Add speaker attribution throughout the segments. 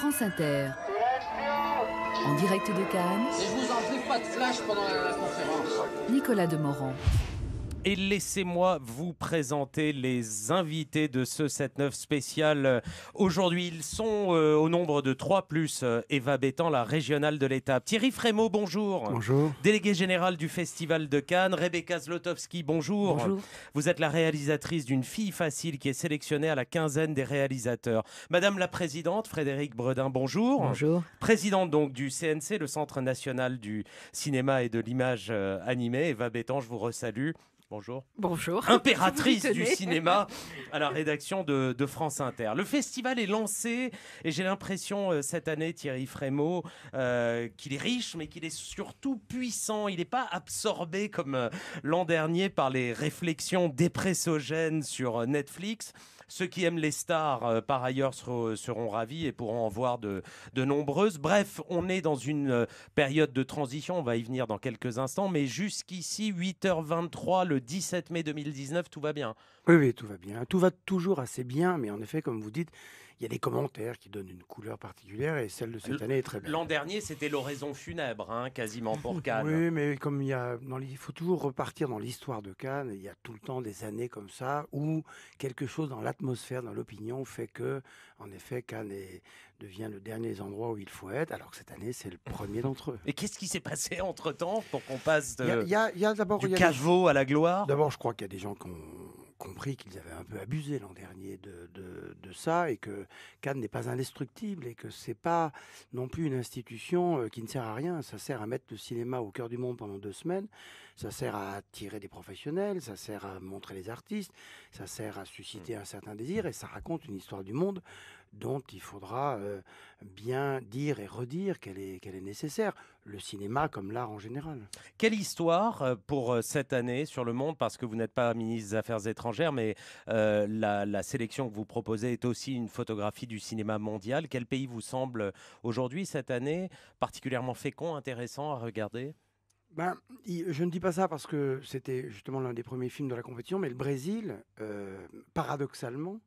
Speaker 1: France Inter. En direct de Cannes. Et je vous en prie, pas de flash pendant la, conférence. Nicolas
Speaker 2: Demorand
Speaker 3: et laissez-moi vous présenter les invités de ce 7-9 spécial. Aujourd'hui, ils sont euh, au nombre de 3 plus euh, Eva Bétan, la régionale de l'État. Thierry Frémaux, bonjour. Bonjour. Délégué général du Festival de Cannes. Rebecca Zlotowski, bonjour. Bonjour. Vous êtes la réalisatrice d'une fille facile qui est sélectionnée à la quinzaine des réalisateurs. Madame la présidente, Frédéric Bredin, bonjour. Bonjour. Présidente donc du CNC, le Centre national du cinéma et de l'image euh, animée. Eva Bétan, je vous ressalue. Bonjour.
Speaker 1: Bonjour. Impératrice du cinéma
Speaker 3: à la rédaction de, France Inter. Le festival est lancé et j'ai l'impression euh, cette année, Thierry Frémaux, euh, qu'il est riche mais qu'il est surtout puissant. Il n'est pas absorbé comme euh, l'an dernier par les réflexions dépressogènes sur Netflix. Ceux qui aiment les stars, euh, par ailleurs, seront, ravis et pourront en voir de, nombreuses. Bref, on est dans une euh, période de transition, on va y venir dans quelques instants, mais jusqu'ici, 8h23, le 17 mai 2019, tout va bien.
Speaker 4: Oui, oui, tout va bien. Tout va toujours assez bien, mais en effet, comme vous dites, il y a des commentaires qui donnent une couleur particulière et celle de cette année est très belle.
Speaker 3: L'an dernier, c'était l'oraison funèbre, hein, quasiment pour Cannes. oui,
Speaker 4: mais comme il y a, dans il faut toujours repartir dans l'histoire de Cannes. Il y a tout le temps des années comme ça où quelque chose dans l'atmosphère, dans l'opinion, fait que, en effet, Cannes devient le dernier endroit où il faut être. Alors que cette année, c'est le premier d'entre eux.
Speaker 3: Et qu'est-ce qui s'est passé entre temps pour qu'on passe de, y a,
Speaker 4: du caveau à la gloire D'abord, je crois qu'il y a des gens qui ont compris qu'ils avaient un peu abusé l'an dernier de, ça et que Cannes n'est pas indestructible et que c'est pas non plus une institution euh, qui ne sert à rien. Ça sert à mettre le cinéma au cœur du monde pendant deux semaines, ça sert à attirer des professionnels, ça sert à montrer les artistes, ça sert à susciter mm. un certain désir et ça raconte une histoire du monde dont il faudra euh, bien dire et redire qu'elle est, nécessaire, le cinéma comme l'art en général.
Speaker 3: Quelle histoire euh, pour euh, cette année sur le monde, parce que vous n'êtes pas ministre des Affaires étrangères, mais la, sélection que vous proposez est aussi une photographie du cinéma mondial. Quel pays vous semble aujourd'hui, cette année, particulièrement fécond, intéressant à regarder
Speaker 4: ben, je ne dis pas ça parce que c'était justement l'un des premiers films de la compétition, mais le Brésil, paradoxalement,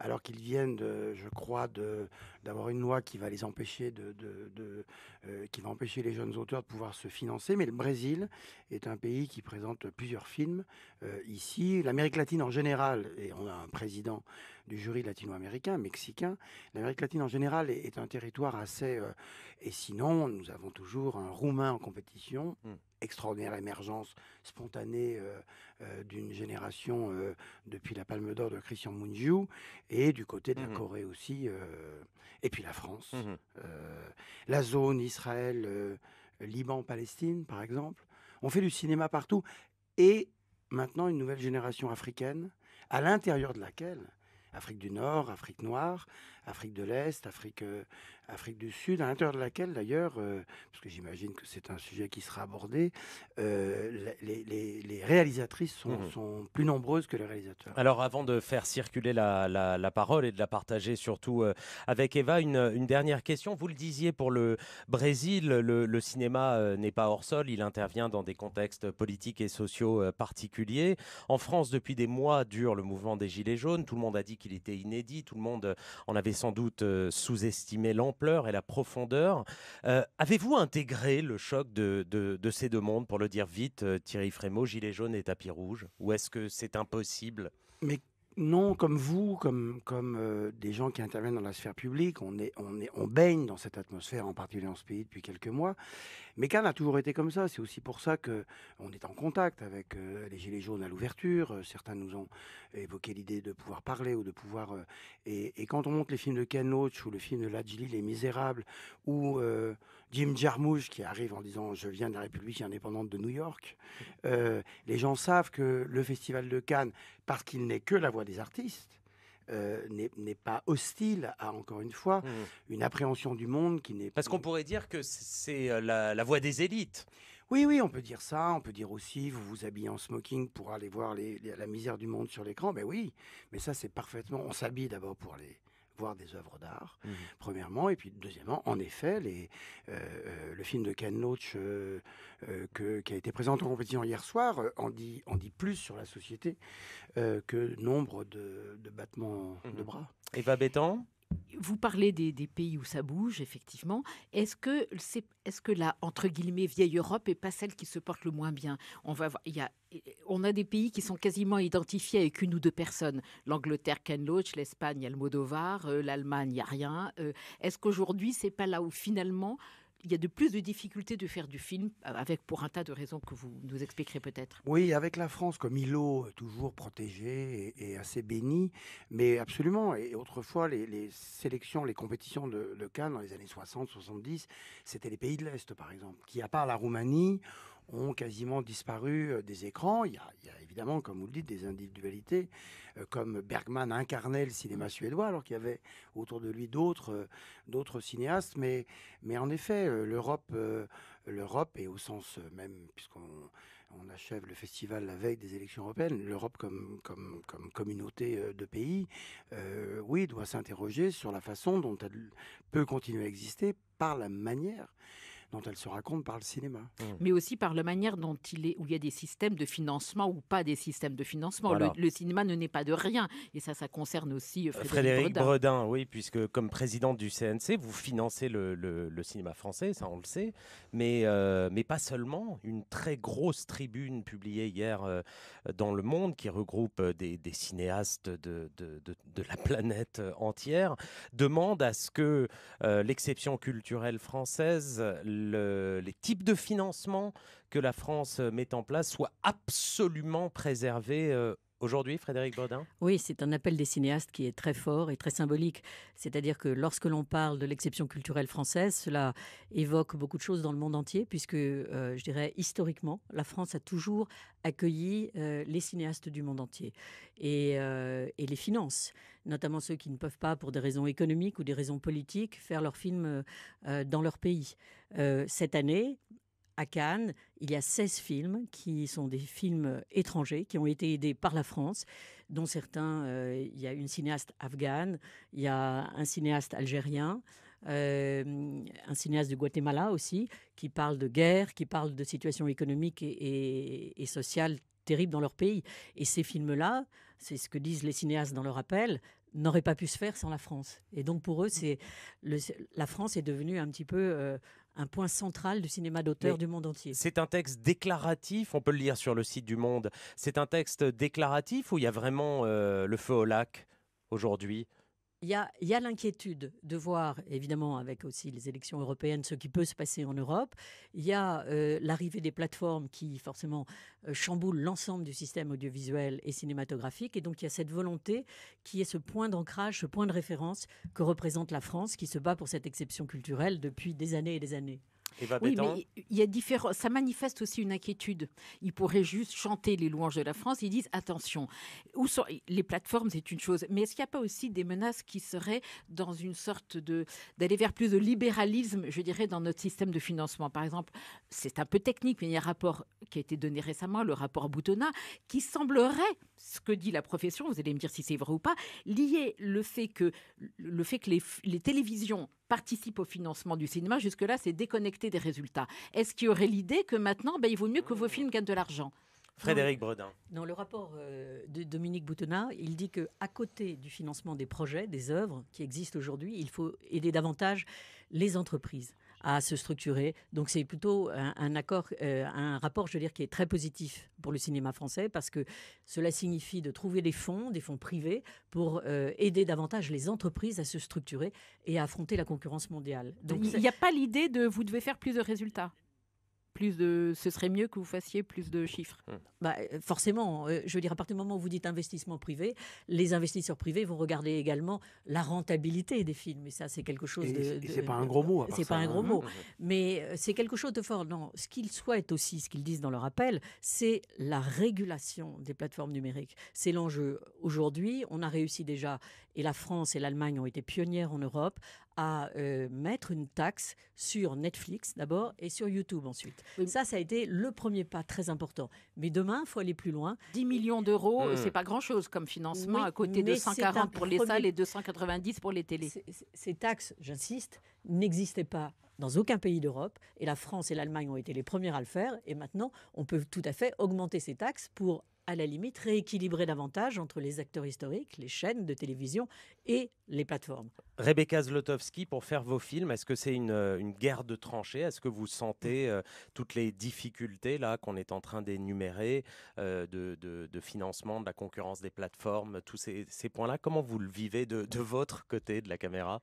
Speaker 4: alors qu'ils viennent, de, je crois, d'avoir une loi qui va les empêcher de, euh, qui va empêcher les jeunes auteurs de pouvoir se financer. Mais le Brésil est un pays qui présente plusieurs films euh, ici. L'Amérique latine en général, et on a un président du jury latino-américain, mexicain. L'Amérique latine en général est, un territoire assez... Euh, et sinon, nous avons toujours un Roumain en compétition. Hmm. extraordinaire émergence spontanée euh, euh, d'une génération depuis la Palme d'Or de Christian Mungiu et du côté de la hmm. Corée aussi et puis la France hmm. la zone Israël Liban Palestine par exemple on fait du cinéma partout et maintenant une nouvelle génération africaine à l'intérieur de laquelle Afrique du Nord, Afrique noire, Afrique de l'Est, Afrique, euh, Afrique du Sud, à l'intérieur de laquelle d'ailleurs, euh, parce que j'imagine que c'est un sujet qui sera abordé, euh, les, réalisatrices mhm. sont, plus nombreuses que les réalisateurs. Alors
Speaker 3: avant de faire circuler la, parole et de la partager surtout avec Eva, une, dernière question. Vous le disiez pour le Brésil, le, le cinéma n'est pas hors sol, il intervient dans des contextes politiques et sociaux particuliers. En France, depuis des mois, dure le mouvement des Gilets jaunes. Tout le monde a dit qu'il était inédit, tout le monde en avait sans doute euh, sous-estimé l'ampleur et la profondeur. Euh, avez-vous intégré le choc de, ces deux mondes, pour le dire vite, euh, Thierry Frémaux, Gilet Jaune et tapis rouge Ou est-ce que c'est impossible
Speaker 4: Mais non, comme vous, comme, comme euh, des gens qui interviennent dans la sphère publique, on, est, on, est, on baigne dans cette atmosphère, en particulier en ce pays, depuis quelques mois. Mais Cannes a toujours été comme ça. C'est aussi pour ça qu'on est en contact avec euh, les Gilets jaunes à l'ouverture. Euh, certains nous ont évoqué l'idée de pouvoir parler ou de pouvoir... Et, quand on monte les films de Ken Loach ou le film de Ladjili, Les Misérables, ou... Jim Jarmusch qui arrive en disant je viens de la République indépendante de New York. Euh, les gens savent que le Festival de Cannes, parce qu'il n'est que la voix des artistes, euh, n'est pas hostile à, encore une fois, mmh. une appréhension du monde qui n'est... Parce qu'on pourrait dire que c'est euh, la, voix des élites. Oui, oui, on peut dire ça. On peut dire aussi, vous vous habillez en smoking pour aller voir la misère du monde sur l'écran. Ben oui, mais ça, c'est parfaitement. On s'habille d'abord pour les, voir des œuvres d'art, mmh. premièrement. Et puis, deuxièmement, en effet, les, euh, euh, le film de Ken Loach euh, qui a été présenté en compétition hier soir en, dit, dit plus sur la société que nombre de, battements de mmh. bras. Eva Bétan
Speaker 1: vous parlez des, pays où ça bouge, effectivement. Est-ce que, est, que la, entre guillemets, vieille Europe n'est pas celle qui se porte le moins bien on, va y a, on a des pays qui sont quasiment identifiés avec une ou deux personnes. L'Angleterre, Ken Loach, l'Espagne, Almodovar, euh, l'Allemagne, il n'y a rien. Euh, est-ce qu'aujourd'hui, c'est pas là où, finalement, il y a de plus de difficultés de faire du film, euh, avec pour un tas de raisons que vous nous expliquerez peut-être.
Speaker 4: Oui, avec la France comme îlot euh, toujours protégé et, assez béni, mais absolument. Et autrefois, les, sélections, les compétitions de, de, Cannes dans les années 60, 70, c'était les pays de l'Est, par exemple, qui, à part la Roumanie, ont quasiment disparu euh, des écrans. Il y, a, évidemment, comme vous le dites, des individualités, euh, comme Bergman incarnait le cinéma mmh. suédois, alors qu'il y avait autour de lui d'autres euh, cinéastes. Mais, mais en effet, l'Europe, l'Europe, et au sens même, puisqu'on on achève le festival la veille des élections européennes, l'Europe comme, comme, comme communauté de pays, oui, doit s'interroger sur la façon dont elle peut continuer à exister par la manière dont elle se raconte par le cinéma. Mmh. Mais aussi par la
Speaker 1: manière dont il est, où il y a des systèmes de financement ou pas des systèmes de financement. Le, cinéma ne n'est pas de rien. Et ça, ça concerne aussi euh, Frédéric, Frédéric Bredin.
Speaker 3: Oui, puisque comme président du CNC, vous financez le, le, cinéma français, ça on le sait. Mais, euh, mais pas seulement. Une très grosse tribune publiée hier euh, dans Le Monde qui regroupe des, cinéastes de, de, de, la planète entière demande à ce que l'exception culturelle française, les types de financement que la France euh, met en place soient absolument préservés euh, Aujourd'hui, Frédéric Baudin
Speaker 5: Oui, c'est un appel des cinéastes qui est très fort et très symbolique. C'est-à-dire que lorsque l'on parle de l'exception culturelle française, cela évoque beaucoup de choses dans le monde entier, puisque, euh, je dirais, historiquement, la France a toujours accueilli euh, les cinéastes du monde entier euh, et, les finances, notamment ceux qui ne peuvent pas, pour des raisons économiques ou des raisons politiques, faire leur films dans leur pays. cette année, à Cannes, il y a 16 films qui sont des films euh, étrangers, qui ont été aidés par la France, dont certains, euh, il y a une cinéaste afghane, il y a un cinéaste algérien, euh, un cinéaste du Guatemala aussi, qui parle de guerre, qui parle de situation économique et, et, sociale terrible dans leur pays. Et ces films-là, c'est ce que disent les cinéastes dans leur appel, n'auraient pas pu se faire sans la France. Et donc pour eux, mmh. c'est la France est devenue un petit peu un point central du cinéma d'auteur du monde
Speaker 3: entier. C'est un texte déclaratif, on peut le lire sur le site du Monde. C'est un texte déclaratif où il y a vraiment euh, le feu au lac aujourd'hui
Speaker 5: il y a, l'inquiétude de voir, évidemment, avec aussi les élections européennes, ce qui peut se passer en Europe. Il y a euh, l'arrivée des plateformes qui, forcément, euh, chamboulent l'ensemble du système audiovisuel et cinématographique. Et donc, il y a cette volonté qui est ce point d'ancrage, ce point de référence que représente la France, qui se bat pour cette exception culturelle depuis des années et des années oui, mais il y a différents. Ça manifeste aussi
Speaker 1: une inquiétude. Ils pourraient juste chanter les louanges de la France. Ils disent attention. Où sont les plateformes C'est une chose, mais est-ce qu'il n'y a pas aussi des menaces qui seraient dans une sorte de d'aller vers plus de libéralisme, je dirais, dans notre système de financement Par exemple, c'est un peu technique, mais il y a un rapport qui a été donné récemment, le rapport Boutonnat, qui semblerait, ce que dit la profession, vous allez me dire si c'est vrai ou pas, lier le fait que le fait que les, les télévisions participe au financement du cinéma. Jusque-là, c'est déconnecté des résultats. Est-ce qu'il y aurait l'idée que maintenant, ben, il vaut mieux que vos oh. films gagnent de l'argent
Speaker 3: Frédéric Bredin.
Speaker 1: Dans
Speaker 5: le rapport euh, de Dominique Boutonnat, il dit que à côté du financement des projets, des œuvres qui existent aujourd'hui, il faut aider davantage les entreprises à se structurer. Donc c'est plutôt un, accord, euh, un rapport, je veux dire, qui est très positif pour le cinéma français parce que cela signifie de trouver des fonds, des fonds privés, pour euh, aider davantage les entreprises à se structurer et à affronter la concurrence mondiale. il n'y
Speaker 1: a pas l'idée de vous devez faire plus de résultats
Speaker 5: plus de, ce serait mieux que vous fassiez plus de chiffres. Hmm. Bah, forcément, euh, je veux dire, à partir du moment où vous dites investissement privé, les investisseurs privés vont regarder également la rentabilité des films. Et ça, c'est quelque chose de. Ce c'est pas un gros mot. Ce C'est pas un hein. gros mot. Hmm. Mais euh, c'est quelque chose de fort. Non, ce qu'ils souhaitent aussi, ce qu'ils disent dans leur appel, c'est la régulation des plateformes numériques. C'est l'enjeu. Aujourd'hui, on a réussi déjà, et la France et l'Allemagne ont été pionnières en Europe, à euh, mettre une taxe sur Netflix d'abord et sur YouTube ensuite. Ça, ça a été le premier pas très important. Mais demain, il faut aller plus loin. 10 millions d'euros, ce hmm. c'est pas grand-chose comme financement, à côté de 140 pour les salles et 290 pour les télés. ces taxes, j'insiste, n'existaient pas dans aucun pays d'Europe, et la France et l'Allemagne ont été les premières à le faire, et maintenant on peut tout à fait augmenter ces taxes pour à la limite rééquilibrer davantage entre les acteurs historiques, les chaînes de télévision et les plateformes.
Speaker 3: Rebecca Zlotowski, pour faire vos films, est-ce que c'est une, euh, guerre de tranchées Est-ce que vous sentez euh, toutes les difficultés là qu'on est en train d'énumérer euh, de, financement, de la concurrence des plateformes, tous ces, points-là Comment vous le vivez de, votre côté de la caméra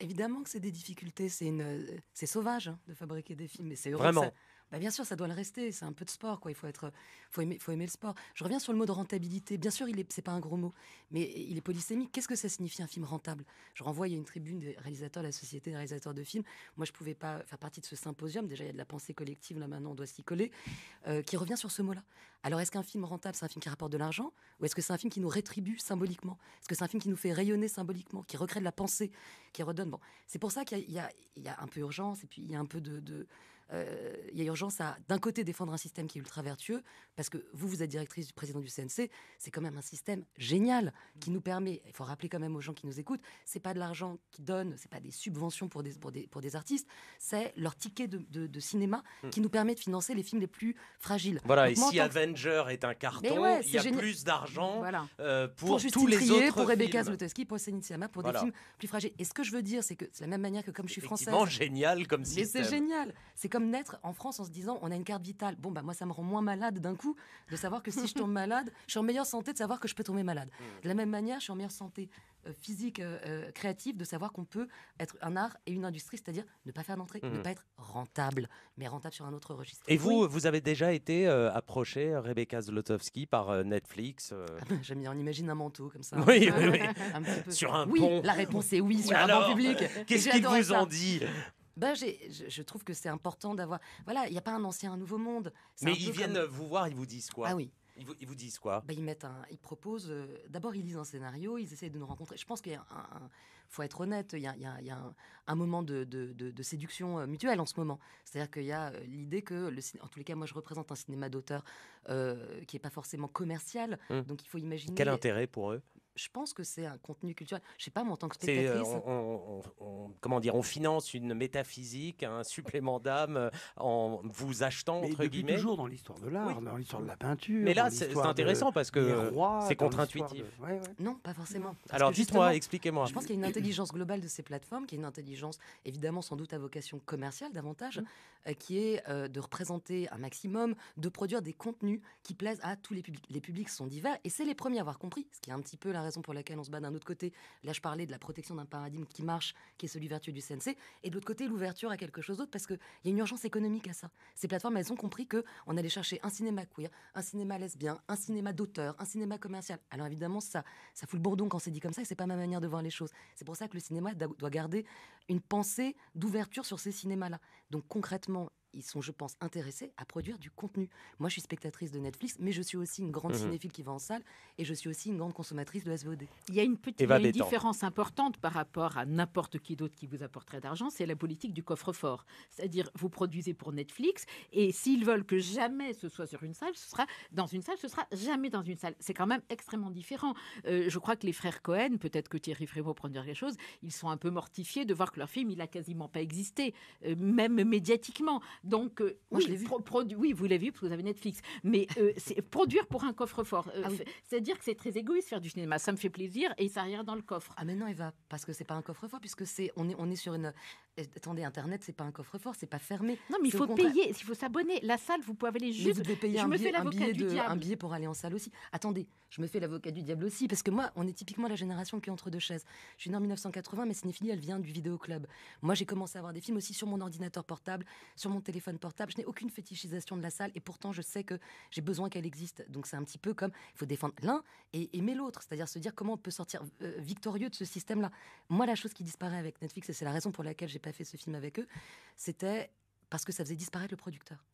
Speaker 3: Évidemment que c'est des
Speaker 2: difficultés, c'est sauvage hein, de fabriquer des films, mais c'est heureux. Vraiment. ça, bah, bien sûr, ça doit le rester. C'est un peu de sport, quoi. Il faut être, faut aimer, faut aimer le sport. Je reviens sur le mot de rentabilité. Bien sûr, il est, c'est pas un gros mot, mais il est polysémique. Qu'est-ce que ça signifie un film rentable Je renvoie à une tribune des réalisateurs de la Société des réalisateurs de films. Moi, je pouvais pas faire partie de ce symposium. Déjà, il y a de la pensée collective là maintenant, on doit s'y coller, euh, qui revient sur ce mot-là. Alors, est-ce qu'un film rentable, c'est un film qui rapporte de l'argent, ou est-ce que c'est un film qui nous rétribue symboliquement Est-ce que c'est un film qui nous fait rayonner symboliquement, qui recrée de la pensée, qui redonne Bon, c'est pour ça qu'il y, a un peu urgence et puis il y a un peu de euh, il y a urgence à, d'un côté, défendre un système qui est ultra vertueux, parce que vous, vous êtes directrice du président du CNC, c'est quand même un système génial qui nous permet, il faut rappeler quand même aux gens qui nous écoutent, c'est pas de l'argent qui donne, c'est pas des subventions pour des, pour des, artistes, c'est leur ticket de, cinéma hmm. qui nous permet de financer les films les plus fragiles. Voilà, et si
Speaker 3: Avenger est un carton, il y a plus d'argent voilà. Euh, pour, pour tous les autres pour Rebecca Zlotowski,
Speaker 2: pour Céline pour des films plus fragiles. Et ce que je veux dire, c'est que c'est la même manière que comme je suis française... C'est
Speaker 3: génial comme système. c'est
Speaker 2: génial. C'est comme naître en France en se disant on a une carte vitale. Bon, bah moi, ça me rend moins malade d'un coup de savoir que si je tombe malade, je suis en meilleure santé de savoir que je peux tomber malade. De la même manière, je suis en meilleure santé euh, physique, euh, euh, créative, de savoir qu'on peut être un art et une industrie, c'est-à-dire ne pas faire d'entrée, ne mhm. pas être rentable, mais rentable sur un autre registre. Et vous,
Speaker 3: vous avez déjà été approché, Rebecca Zlotowski, par Netflix ah ben, J'aime bien, on imagine un manteau
Speaker 2: comme ça. Oui, oui, oui. sur un oui, La réponse est oui, sur un pont public. Qu'est-ce qu'ils vous en dit bah, je, trouve que c'est important d'avoir. Voilà, il n'y a pas un ancien, un nouveau monde. Mais ils viennent vous
Speaker 3: voir, ils vous disent quoi Ah oui. Ils vous, ils disent quoi bah, ils
Speaker 2: mettent un, ils proposent. Euh, d'abord, ils lisent un scénario, ils essaient de nous rencontrer. Je pense qu'il faut être honnête, il y a, un, moment de, séduction euh, mutuelle en ce moment. C'est-à-dire qu'il y a euh, l'idée que, le, en tous les cas, moi, je représente un cinéma d'auteur qui n'est pas forcément commercial, hum. donc il faut imaginer. Quel intérêt pour eux je pense que c'est un contenu culturel. Je sais pas, moi, en tant que euh, spectatrice.
Speaker 3: comment dire On finance une métaphysique, un supplément d'âme euh, en vous achetant, entre guillemets. toujours
Speaker 4: dans l'histoire de l'art, dans l'histoire de la peinture. Mais là, c'est intéressant parce que c'est contre-intuitif.
Speaker 2: Non, pas forcément. Alors dites-moi, expliquez-moi. Je pense qu'il y a une intelligence globale de ces plateformes, qui est une intelligence, évidemment, sans doute à vocation commerciale davantage, mmh. euh, qui est de représenter un maximum, de produire des contenus qui plaisent à tous les publics. Les publics sont divers et c'est les premiers à avoir compris, ce qui est un petit peu là raison pour laquelle on se bat d'un autre côté. Là, je parlais de la protection d'un paradigme qui marche, qui est celui vertueux du CNC, et de l'autre côté, l'ouverture à quelque chose d'autre, parce qu'il y a une urgence économique à ça. Ces plateformes, elles ont compris que on allait chercher un cinéma queer, un cinéma lesbien, un cinéma d'auteur, un cinéma commercial. Alors évidemment, ça, ça fout le bourdon quand c'est dit comme ça, et c'est pas ma manière de voir les choses. C'est pour ça que le cinéma doit garder une pensée d'ouverture sur ces cinémas-là. Donc concrètement, ils sont, je pense, intéressés à produire du contenu. Moi, je suis spectatrice de Netflix, mais je suis aussi une grande mhm. cinéphile qui va en salle et je suis aussi une grande consommatrice de SVOD. Il y a une petite différence importante par rapport à n'importe qui d'autre qui vous apporterait d'argent,
Speaker 1: c'est la politique du coffre-fort. C'est-à-dire, vous produisez pour Netflix et s'ils veulent que jamais ce soit sur une salle, ce sera dans une salle, ce sera jamais dans une salle. C'est quand même extrêmement différent. Euh, je crois que les frères Cohen, peut-être que Thierry Frémaux dire quelque chose, ils sont un peu mortifiés de voir que leur film, il a quasiment pas existé, euh, même médiatiquement. Donc, euh, Moi, oui, vu. oui, vous l'avez vu parce que vous avez Netflix. Mais euh, c'est produire pour un coffre-fort, euh, ah c'est-à-dire que c'est très égoïste faire du cinéma. Ça
Speaker 2: me fait plaisir et ça arrive dans le coffre. Ah mais non, Eva, parce que c'est pas un coffre-fort, puisque c'est on est on est sur une. Attendez, Internet, c'est pas un coffre-fort, c'est pas fermé. Non, mais il faut payer, il faut s'abonner. La salle, vous pouvez aller juste. Mais vous devez payer un, billet, un billet pour aller en salle aussi. Attendez, je me fais l'avocat du diable aussi, parce que moi, on est typiquement la génération qui est entre deux chaises. Je suis née en 1980, mais cinéphilie, elle vient du vidéoclub. Moi, j'ai commencé à voir des films aussi sur mon ordinateur portable, sur mon téléphone portable. Je n'ai aucune fétichisation de la salle et pourtant je sais que j'ai besoin qu'elle existe. Donc c'est un petit peu comme il faut défendre l'un et aimer l'autre, c'est-à-dire se dire comment on peut sortir euh, victorieux de ce système-là. Moi, la chose qui disparaît avec Netflix et c'est la raison pour laquelle j'ai pas fait ce film avec eux, c'était parce que ça faisait disparaître le producteur.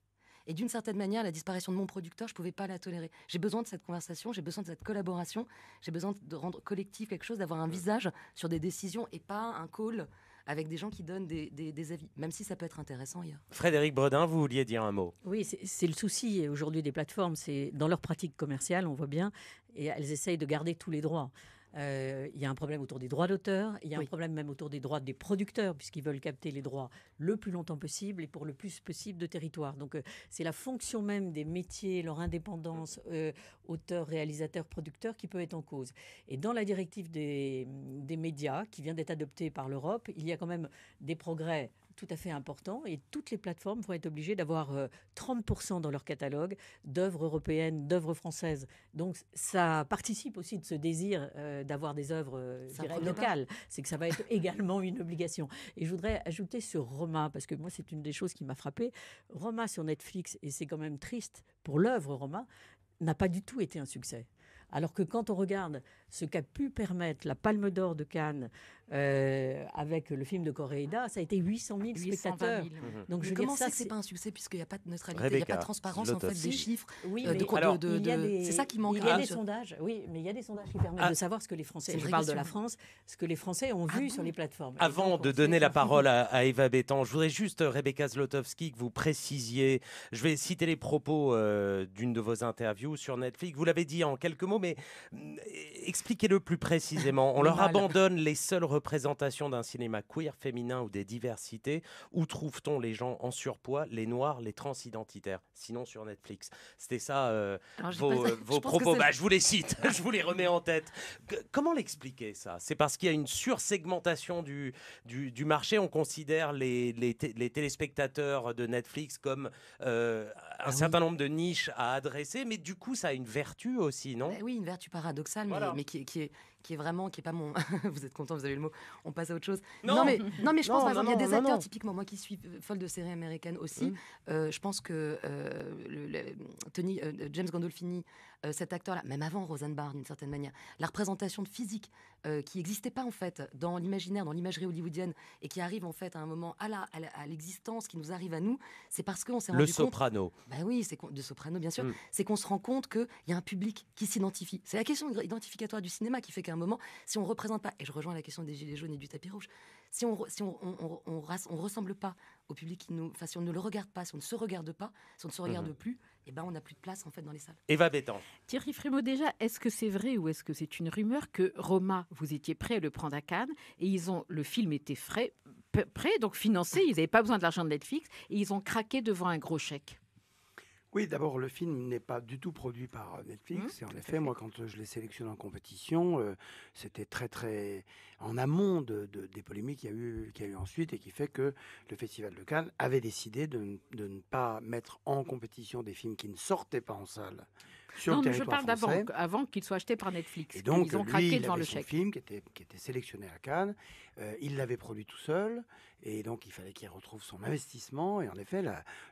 Speaker 2: Et d'une certaine manière, la disparition de mon producteur, je ne pouvais pas la tolérer. J'ai besoin de cette conversation, j'ai besoin de cette collaboration, j'ai besoin de rendre collectif quelque chose, d'avoir un visage sur des décisions et pas un call avec des gens qui donnent
Speaker 5: des, avis, même si ça peut être intéressant
Speaker 3: Frédéric Bredin, vous vouliez dire un mot Oui, c'est le
Speaker 5: souci aujourd'hui des plateformes, c'est dans leur pratique commerciale, on voit bien, et elles essayent de garder tous les droits. Euh, il y a un problème autour des droits d'auteur, il y a un problème même autour des droits des producteurs, puisqu'ils veulent capter les droits le plus longtemps possible et pour le plus possible de territoire. Donc euh, c'est la fonction même des métiers, leur indépendance, euh, auteur, réalisateur, producteur, qui peut être en cause. Et dans la directive des médias, qui vient d'être adoptée par l'Europe, il y a quand même des progrès tout à fait important et toutes les plateformes vont être obligées d'avoir 30% euh, dans leur catalogue d'œuvres européennes, d'œuvres françaises. Donc ça participe aussi de ce désir euh, d'avoir des œuvres euh, locales. C'est que ça va être également une obligation. Et je voudrais ajouter sur Roma, parce que moi c'est une des choses qui m'a frappée. Roma sur Netflix, et c'est quand même triste pour l'œuvre Roma, n'a pas du tout été un succès. Alors que quand on regarde ce qu'a pu permettre la Palme d'Or de Cannes euh, avec le film de Coréida, ça a été 800 000 spectateurs. Donc je comment ça, c'est pas un succès puisqu'il n'y a pas de neutralité, il n'y a pas de transparence en fait des chiffres. Oui, c'est ça qui manque. Il y a des sondages, oui, mais il y a des sondages qui permettent de ah. savoir ce que les Français. de la France, ce que les Français ont ah vu sur les plateformes.
Speaker 3: Avant de donner la parole à, Eva Bétan, je voudrais juste euh, Rebecca Zlotowski que vous précisiez. Je vais citer les propos euh, d'une de vos interviews sur Netflix. Vous l'avez dit en quelques mots, mais Expliquez-le plus précisément. On leur abandonne les seules représentations d'un cinéma queer, féminin ou des diversités. Où trouve-t-on les gens en surpoids, les noirs, les transidentitaires Sinon sur Netflix. C'était ça euh, vos, propos. Bah, je vous les cite, je vous les remets en tête. comment l'expliquer ça C'est parce qu'il y a une sursegmentation du, du, marché. On considère les, les, téléspectateurs de Netflix comme euh, un ah certain nombre de niches à adresser, mais du coup ça a une vertu aussi, non bah
Speaker 2: Oui, une vertu paradoxale, mais qui, est qui est vraiment, qui est pas mon. vous êtes content, vous avez le mot. On passe à autre chose. Non, mais, non, mais je pense, il y a des acteurs, typiquement, moi qui suis folle de séries américaines aussi, hum. euh, je pense que euh, le, euh, James Gandolfini, cet acteur-là, même avant Roseanne Barr, d'une certaine manière, la représentation de physique qui n'existait pas, en fait, dans l'imaginaire, dans l'imagerie hollywoodienne, et qui arrive, en fait, à un moment à la, à l'existence, qui nous arrive à nous, c'est parce qu'on s'est rendu compte. Le soprano. Bah oui, c'est de soprano, bien sûr. Hum. C'est qu'on se rend compte qu'il y a un public qui s'identifie. C'est la question identificatoire du cinéma qui fait un moment, si on ne représente pas, et je rejoins la question des gilets jaunes et du tapis rouge, si on si on, on, ressemble pas au public qui nous, si on ne le regarde pas, si on ne se regarde pas, si on ne se regarde mhm. plus, eh ben on n'a plus de place en fait dans les salles. Eva Bétan. Thierry Frémaux, déjà, est-ce que c'est vrai ou est-ce que c'est une rumeur
Speaker 1: que Roma, vous étiez prêt à le prendre à Cannes et ils ont, le film était frais, prêt donc financé, ils n'avaient pas besoin de l'argent de Netflix et ils ont craqué devant un gros chèque.
Speaker 4: Oui, d'abord, le film n'est pas du tout produit par euh, Netflix. Mmh, et en effet, moi, quand euh, je l'ai sélectionné en compétition, euh, c'était très, très en amont de, des polémiques qu'il y, a eu, y a eu ensuite et qui fait que le Festival de Cannes avait décidé de, ne pas mettre en compétition des films qui ne sortaient pas en salle sur non, le je parle d'avant,
Speaker 1: avant qu'il soit acheté par Netflix. Et donc, ils ont craqué il devant le film
Speaker 4: qui était, qui était sélectionné à Cannes. il l'avait produit tout seul. Et donc, il fallait qu'il retrouve son investissement. Et en effet,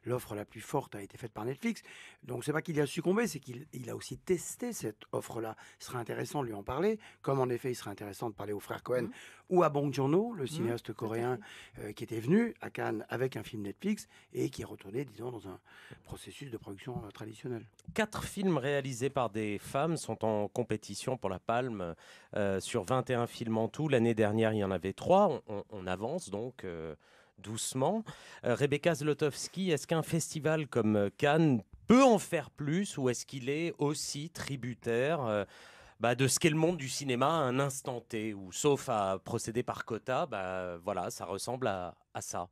Speaker 4: l'offre la, plus forte a été faite par Netflix. Donc, c'est pas qu'il y a succombé, c'est qu'il a aussi testé cette offre-là. Ce serait intéressant de lui en parler, comme en effet, il serait intéressant de parler au frère Cohen mmh. ou à Bong Joon-ho, le mmh, cinéaste coréen euh, qui était venu à Cannes avec un film Netflix et qui est retourné, disons, dans un processus de production euh, traditionnel.
Speaker 3: Quatre films réalisés par des femmes sont en compétition pour la Palme euh, sur 21 films en tout. L'année dernière, il y en avait trois. On, avance donc. Euh, doucement. Euh, Rebecca Zlotowski, est-ce qu'un festival comme euh, Cannes peut en faire plus ou est-ce qu'il est aussi tributaire bah, de ce qu'est le monde du cinéma à un instant T, Ou sauf à procéder par quota, bah, voilà, ça ressemble à, ça.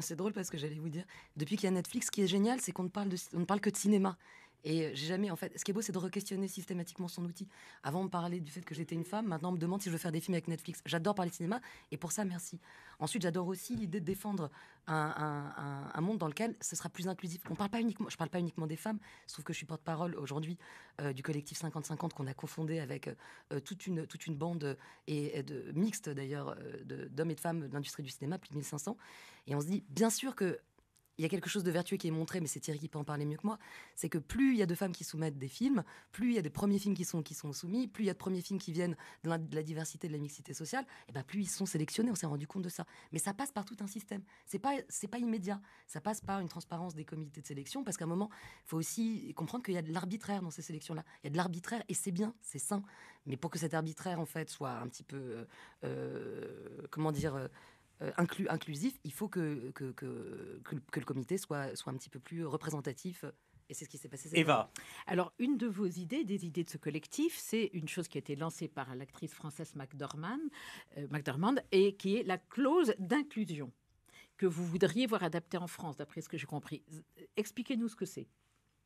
Speaker 2: C'est drôle parce que j'allais vous dire, depuis qu'il y a Netflix, ce qui est génial, c'est qu'on ne, parle de, ne parle que de cinéma. Et j'ai jamais, en fait, ce qui est beau, c'est de re-questionner systématiquement son outil. Avant, on me parlait du fait que j'étais une femme. Maintenant, on me demande si je veux faire des films avec Netflix. J'adore parler de cinéma et pour ça, merci. Ensuite, j'adore aussi l'idée de défendre un, monde dans lequel ce sera plus inclusif. On parle pas uniquement, je parle pas uniquement des femmes. Sauf que je suis porte-parole aujourd'hui euh, du collectif 50-50 qu'on a cofondé avec euh, toute, une, toute une bande euh, et, de, mixte d'ailleurs d'hommes et de femmes de l'industrie du cinéma, plus de 1500. Et on se dit, bien sûr que il y a quelque chose de vertueux qui est montré, mais c'est Thierry qui peut en parler mieux que moi, c'est que plus il y a de femmes qui soumettent des films, plus il y a des premiers films qui sont, qui sont soumis, plus il y a de premiers films qui viennent de la, diversité, de la mixité sociale, et eh ben plus ils sont sélectionnés, on s'est rendu compte de ça. Mais ça passe par tout un système. C'est pas, c'est pas immédiat. Ça passe par une transparence des comités de sélection, parce qu'à un moment, il faut aussi comprendre qu'il y a de l'arbitraire dans ces sélections-là. Il y a de l'arbitraire, et c'est bien, c'est sain. Mais pour que cet arbitraire, en fait, soit un petit peu, euh, euh, comment dire, euh, euh, inclusif, il faut que, que, le comité soit, soit un petit peu plus représentatif et c'est ce qui s'est passé. Eva. Alors, une de vos idées, des idées de ce collectif, c'est une chose qui a été lancée par
Speaker 1: l'actrice française euh, McDormand, et qui est la clause d'inclusion que vous voudriez voir adaptée en France, d'après ce que j'ai compris. Expliquez-nous ce que c'est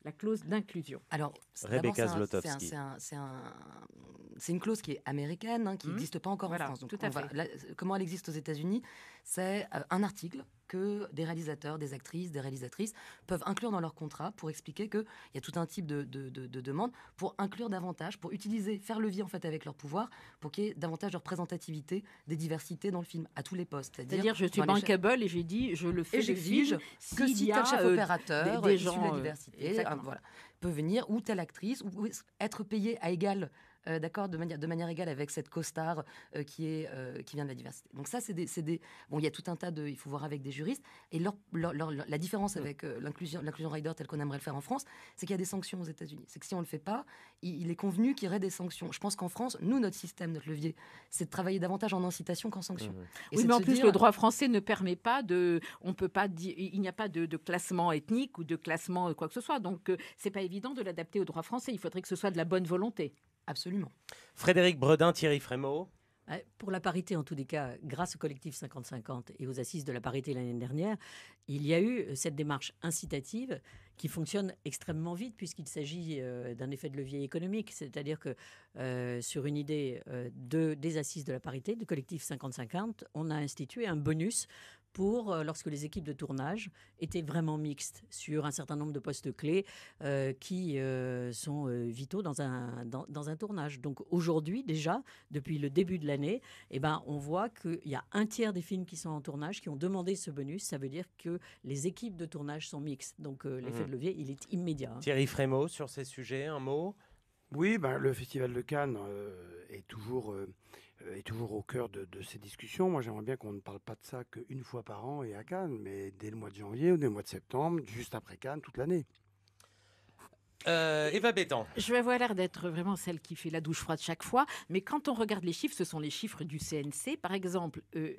Speaker 1: la
Speaker 2: clause d'inclusion. Alors, Rebecca Zlotowski. C'est une clause qui est américaine, hein, qui mhm. n'existe pas encore en France. Donc, comment elle existe aux États-Unis C'est euh, un article que des réalisateurs, des actrices, des réalisatrices peuvent inclure dans leur contrat pour expliquer qu'il y a tout un type de, de, demandes pour inclure davantage, pour utiliser, faire levier en fait avec leur pouvoir pour qu'il y ait davantage de représentativité des diversités dans le film à tous les postes. C'est-à-dire, je suis bankable
Speaker 1: et j'ai dit, je le fais. j'exige que si tel chef euh, opérateur des, gens, de euh, diversité euh,
Speaker 2: peut venir ou telle actrice être payé à égal euh, d'accord, de manière, de manière égale avec cette co euh, qui, euh, qui vient de la diversité. Donc ça, c'est des, Bon, il y a tout un tas de... Il faut voir avec des juristes. Et la différence avec l'inclusion rider telle qu'on aimerait le faire en France, c'est qu'il y a des sanctions aux États-Unis. C'est que si on ne le fait pas, il, est convenu qu'il y aurait des sanctions. Je pense qu'en France, nous, notre système, notre levier, c'est de travailler davantage en incitation qu'en sanction. oui, mais en plus, le droit
Speaker 1: français ne permet pas de... On peut pas dire... Il n'y a pas de, de, classement ethnique ou de classement quoi que ce soit. Donc,
Speaker 5: c'est pas évident de l'adapter au droit français. Il faudrait que ce soit de la bonne volonté.
Speaker 3: Absolument. Frédéric Bredin, Thierry Frémaux.
Speaker 5: Pour la parité, en tous les cas, grâce au collectif 50-50 et aux assises de la parité l'année dernière, il y a eu euh, cette démarche incitative qui fonctionne extrêmement vite puisqu'il s'agit euh, d'un effet de levier économique, c'est-à-dire que euh, sur une idée des assises de la parité, du collectif 50-50, on a institué un bonus pour euh, lorsque les équipes de tournage étaient vraiment mixtes sur un certain nombre de postes clés euh, qui euh, sont vitaux dans un, dans, un tournage. Donc aujourd'hui déjà, depuis le début de l'année, eh ben, on voit qu'il y a un tiers des films qui sont en tournage qui ont demandé ce bonus. Ça veut dire que les équipes de tournage sont mixtes. Donc l'effet mhm. de levier, il est immédiat. Hein. Thierry
Speaker 4: Frémaux, sur ces sujets, un mot oui, ben, le Festival de Cannes est toujours, euh, euh, est toujours au cœur de, de ces discussions. Moi, j'aimerais bien qu'on ne parle pas de ça qu'une fois par an et à Cannes, mais dès le mois de janvier ou dès le mois de septembre, juste après Cannes, toute l'année. Euh, Eva
Speaker 1: Je vais avoir l'air d'être vraiment celle qui fait la douche froide chaque fois, mais quand on regarde les chiffres, ce sont les chiffres du CNC. Par exemple, euh,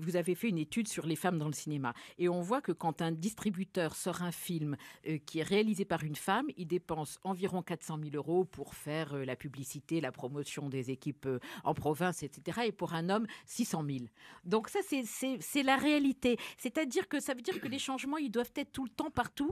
Speaker 1: vous avez fait une étude sur les femmes dans le cinéma, et on voit que quand un distributeur sort un film euh, qui est réalisé par une femme, il dépense environ 400 000 euros pour faire la publicité, la promotion des équipes en province, etc. Et pour un homme, 600 000. Donc ça, c'est la réalité. C'est-à-dire que ça veut dire que les changements, ils doivent être tout le temps partout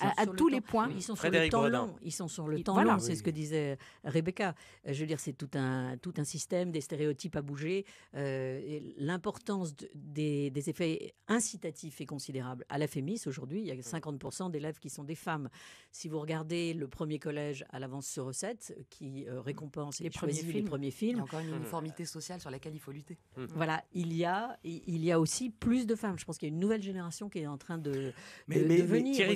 Speaker 1: à, tous les points. Ils sont
Speaker 5: sur le temps long. Ils sont sur le temps long, c'est ce que disait Rebecca. Euh, je veux dire, c'est tout un, tout un système, des stéréotypes à bouger. Euh, l'importance des, effets incitatifs est considérable. À la aujourd'hui, il y a 50% d'élèves qui sont des femmes. Si vous regardez le premier collège à l'avance sur recette, qui euh, récompense les, premiers films. Il y a encore une mmh. uniformité sociale sur laquelle il faut lutter. Mmh. Mmh. Voilà, il y, a, il y a aussi plus de femmes. Je pense qu'il y a une nouvelle génération qui est en train de, devenir venir.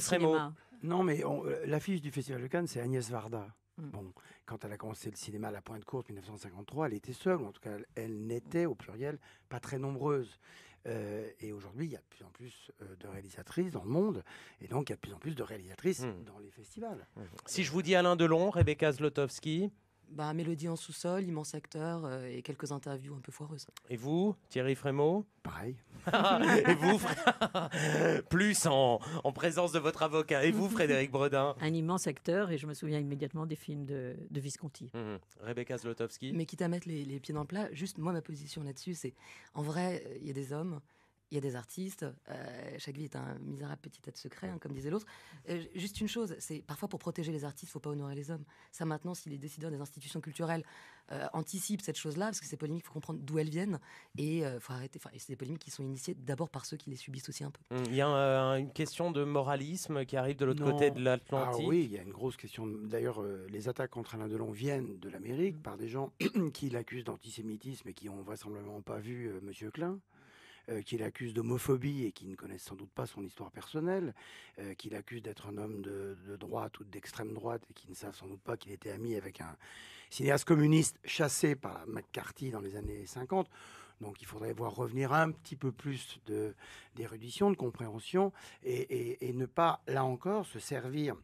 Speaker 4: Non, mais euh, l'affiche du Festival de Cannes, c'est Agnès Varda. Mm. Bon, quand elle a commencé le cinéma à la Pointe Courte 1953, elle était seule, en tout cas, elle n'était au pluriel pas très nombreuse. Euh, et aujourd'hui, il y a de plus en plus euh, de réalisatrices dans le monde, et donc il y a de plus en plus de réalisatrices mm. dans les festivals. Si je vous dis Alain Delon, Rebecca Zlotowski, bah, Mélodie en sous-sol, immense acteur
Speaker 2: euh, et quelques interviews un peu foireuses.
Speaker 3: Et vous, Thierry Frémaux Pareil. et vous, plus en, présence de votre avocat. Et vous, Frédéric Bredin Un
Speaker 5: immense acteur et je me souviens immédiatement des films de,
Speaker 3: Visconti. Hum, hum. Rebecca Zlotowski. Mais quitte
Speaker 5: à mettre
Speaker 2: les, les pieds dans le plat, juste moi, ma position là-dessus, c'est en vrai, euh, il y a des hommes il y a des artistes, euh, chaque vie est un misérable petit tas de secrets, hein, comme disait l'autre. Euh, juste une chose, c'est parfois pour protéger les artistes, il ne faut pas honorer les hommes. Ça maintenant, si les décideurs des institutions culturelles euh, anticipent cette chose-là, parce que ces polémiques, il faut comprendre d'où elles viennent, et faut arrêter. Enfin, c'est des polémiques qui sont initiées d'abord par ceux qui
Speaker 3: les subissent aussi un peu. Il mmh, y a une question de moralisme qui arrive de l'autre côté de l'Atlantique. Ah oui, il
Speaker 4: y a une grosse question. D'ailleurs, les attaques contre Alain Delon viennent de l'Amérique mmh. par des gens qui l'accusent d'antisémitisme et qui ont vraisemblablement pas vu Monsieur Klein qui euh, qu'il accuse d'homophobie et qui ne connaissent sans doute pas son histoire personnelle, qui euh, qu'il accuse d'être un homme de, droite ou d'extrême droite et qui ne savent sans doute pas qu'il était ami avec un cinéaste communiste chassé par McCarthy dans les années 50. Donc il faudrait voir revenir un petit peu plus d'érudition, de, de, compréhension, et, et, ne pas, là encore, se servir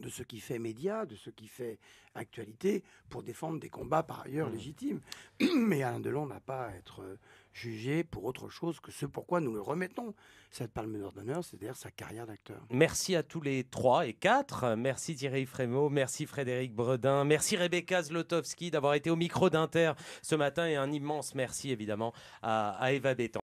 Speaker 4: de ce qui fait média, de ce qui fait actualité, pour défendre des combats par ailleurs mmh. légitimes. Mais Alain Delon n'a pas à être euh, jugé pour autre chose que ce pourquoi nous le remettons, cette palme d'or d'honneur, c'est-à-dire sa carrière d'acteur.
Speaker 3: Merci à tous les trois et quatre. Merci Thierry Frémaux, merci Frédéric Bredin, merci Rebecca Zlotowski d'avoir été au micro d'Inter ce matin et un immense merci évidemment à, à Eva Bétan.